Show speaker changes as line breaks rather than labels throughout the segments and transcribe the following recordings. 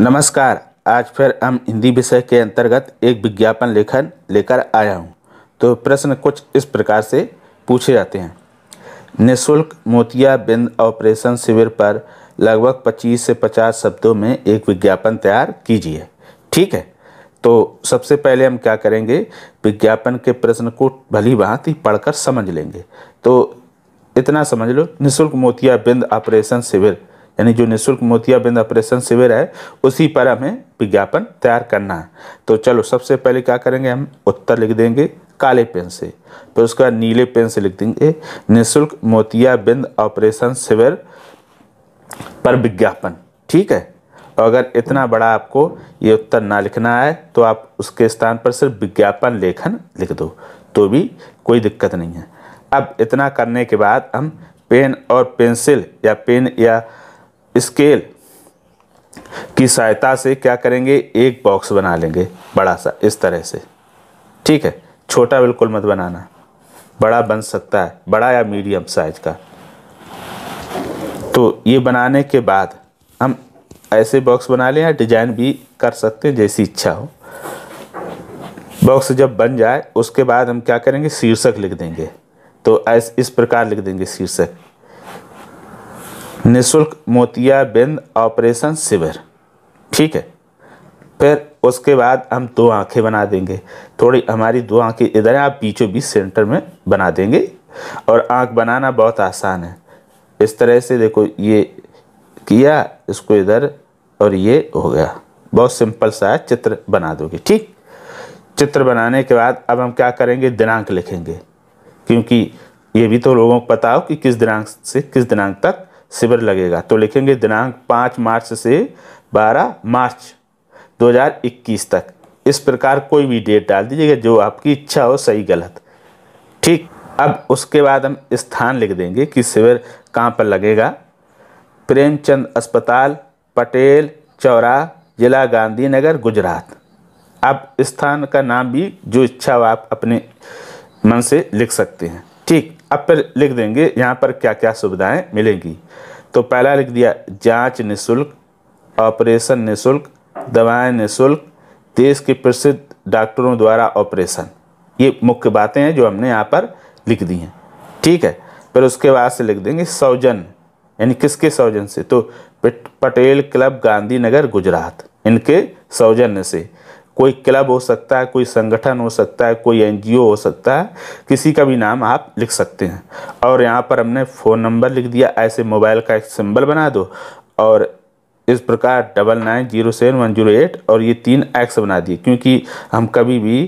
नमस्कार आज फिर हम हिंदी विषय के अंतर्गत एक विज्ञापन लेखन लेकर आया हूँ तो प्रश्न कुछ इस प्रकार से पूछे जाते हैं निशुल्क मोतियाबिंद ऑपरेशन शिविर पर लगभग 25 से 50 शब्दों में एक विज्ञापन तैयार कीजिए ठीक है तो सबसे पहले हम क्या करेंगे विज्ञापन के प्रश्न को भली भांति पढ़कर समझ लेंगे तो इतना समझ लो निःशुल्क मोतियाबिंद ऑपरेशन शिविर यानी जो निःशुल्क मोतियाबिंद ऑपरेशन शिविर है उसी पर हमें विज्ञापन तैयार करना है तो चलो सबसे पहले क्या करेंगे हम उत्तर लिख देंगे काले पेन से फिर उसके उसका नीले पेन से लिख देंगे निःशुल्क मोतियाबिंद ऑपरेशन शिविर पर विज्ञापन ठीक है और अगर इतना बड़ा आपको ये उत्तर ना लिखना है तो आप उसके स्थान पर सिर्फ विज्ञापन लेखन लिख दो तो भी कोई दिक्कत नहीं है अब इतना करने के बाद हम पेन और पेंसिल या पेन या स्केल की सहायता से क्या करेंगे एक बॉक्स बना लेंगे बड़ा सा इस तरह से ठीक है छोटा बिल्कुल मत बनाना बड़ा बन सकता है बड़ा या मीडियम साइज का तो ये बनाने के बाद हम ऐसे बॉक्स बना लें या डिजाइन भी कर सकते हैं जैसी इच्छा हो बॉक्स जब बन जाए उसके बाद हम क्या करेंगे शीर्षक लिख देंगे तो ऐसे इस प्रकार लिख देंगे शीर्षक निशुल्क मोतियाबिंद ऑपरेशन शिविर ठीक है फिर उसके बाद हम दो आंखें बना देंगे थोड़ी हमारी दो आंखें इधर आप बीचों बीच सेंटर में बना देंगे और आंख बनाना बहुत आसान है इस तरह से देखो ये किया इसको इधर और ये हो गया बहुत सिंपल सा चित्र बना दोगे ठीक चित्र बनाने के बाद अब हम क्या करेंगे दिनांक लिखेंगे क्योंकि ये भी तो लोगों को पता हो कि किस दिनांक से किस दिनांक तक शिविर लगेगा तो लिखेंगे दिनांक पाँच मार्च से बारह मार्च 2021 तक इस प्रकार कोई भी डेट डाल दीजिएगा जो आपकी इच्छा हो सही गलत ठीक अब उसके बाद हम स्थान लिख देंगे कि शिविर कहाँ पर लगेगा प्रेमचंद अस्पताल पटेल चौरा जिला गांधीनगर गुजरात अब स्थान का नाम भी जो इच्छा हो आप अपने मन से लिख सकते हैं ठीक अब पर लिख देंगे यहाँ पर क्या क्या सुविधाएं मिलेंगी तो पहला लिख दिया जांच निशुल्क ऑपरेशन निशुल्क दवाएं निशुल्क देश के प्रसिद्ध डॉक्टरों द्वारा ऑपरेशन ये मुख्य बातें हैं जो हमने यहाँ पर लिख दी हैं ठीक है फिर उसके बाद से लिख देंगे सौजन यानी किसके सौजन से तो पटेल क्लब गांधीनगर गुजरात इनके सौजन्य से कोई क्लब हो सकता है कोई संगठन हो सकता है कोई एनजीओ हो सकता है किसी का भी नाम आप लिख सकते हैं और यहाँ पर हमने फ़ोन नंबर लिख दिया ऐसे मोबाइल का एक सिंबल बना दो और इस प्रकार double nine zero seven one zero eight और ये तीन एक्स बना दिए क्योंकि हम कभी भी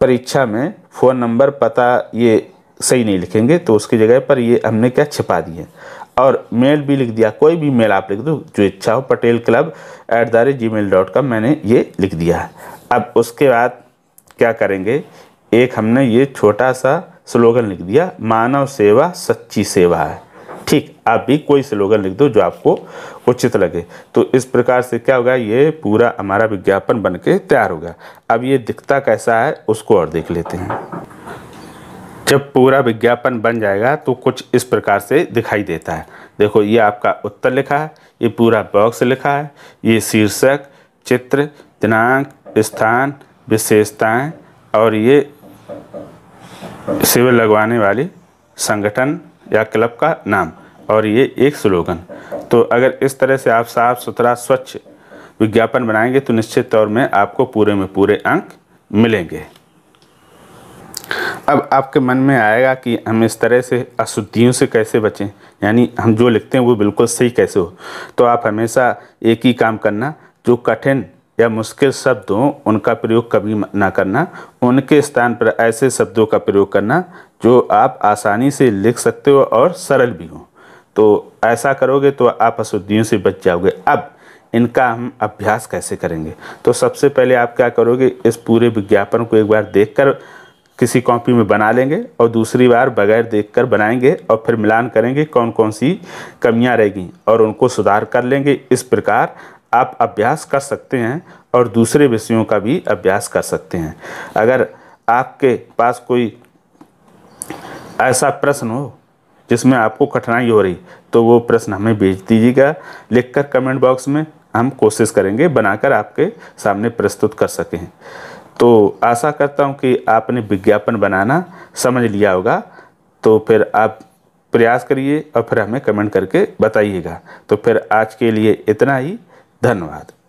परीक्षा में फ़ोन नंबर पता ये सही नहीं लिखेंगे तो उसकी जगह पर ये हमने क्या छिपा दिए और मेल भी लिख दिया कोई भी मेल आप लिख दो जो इच्छा हो Patel club at the rate gmail dot com मैंने ये लिख दिया है अब उसके बाद क्या करेंगे एक हमने ये छोटा सा स्लोगन लिख दिया मानव सेवा सच्ची सेवा है ठीक आप भी कोई स्लोगन लिख दो जो आपको उचित लगे तो इस प्रकार से क्या होगा ये पूरा हमारा विज्ञापन बन के तैयार होगा अब ये दिखता कैसा है उसको और देख लेते हैं जब पूरा विज्ञापन बन जाएगा तो कुछ इस प्रकार से दिखाई देता है देखो ये आपका उत्तर लिखा है ये पूरा बॉक्स लिखा है ये शीर्षक चित्र दिनांक स्थान विशेषताएं और ये शिविर लगवाने वाले संगठन या क्लब का नाम और ये एक स्लोगन तो अगर इस तरह से आप साफ सुथरा स्वच्छ विज्ञापन बनाएंगे तो निश्चित तौर में आपको पूरे में पूरे अंक मिलेंगे अब आपके मन में आएगा कि हम इस तरह से अशुद्धियों से कैसे बचें यानी हम जो लिखते हैं वो बिल्कुल सही कैसे हो तो आप हमेशा एक ही काम करना जो कठिन या मुश्किल शब्द हों उनका प्रयोग कभी ना करना उनके स्थान पर ऐसे शब्दों का प्रयोग करना जो आप आसानी से लिख सकते हो और सरल भी हो तो ऐसा करोगे तो आप अशुद्धियों से बच जाओगे अब इनका हम अभ्यास कैसे करेंगे तो सबसे पहले आप क्या करोगे इस पूरे विज्ञापन को एक बार देखकर किसी कॉपी में बना लेंगे और दूसरी बार बगैर देखकर बनाएंगे और फिर मिलान करेंगे कौन कौन सी कमियां रहेगी और उनको सुधार कर लेंगे इस प्रकार आप अभ्यास कर सकते हैं और दूसरे विषयों का भी अभ्यास कर सकते हैं अगर आपके पास कोई ऐसा प्रश्न हो जिसमें आपको कठिनाई हो रही तो वो प्रश्न हमें भेज दीजिएगा लिखकर कमेंट बॉक्स में हम कोशिश करेंगे बनाकर आपके सामने प्रस्तुत कर सकें तो आशा करता हूँ कि आपने विज्ञापन बनाना समझ लिया होगा तो फिर आप प्रयास करिए और फिर हमें कमेंट करके बताइएगा तो फिर आज के लिए इतना ही धन्यवाद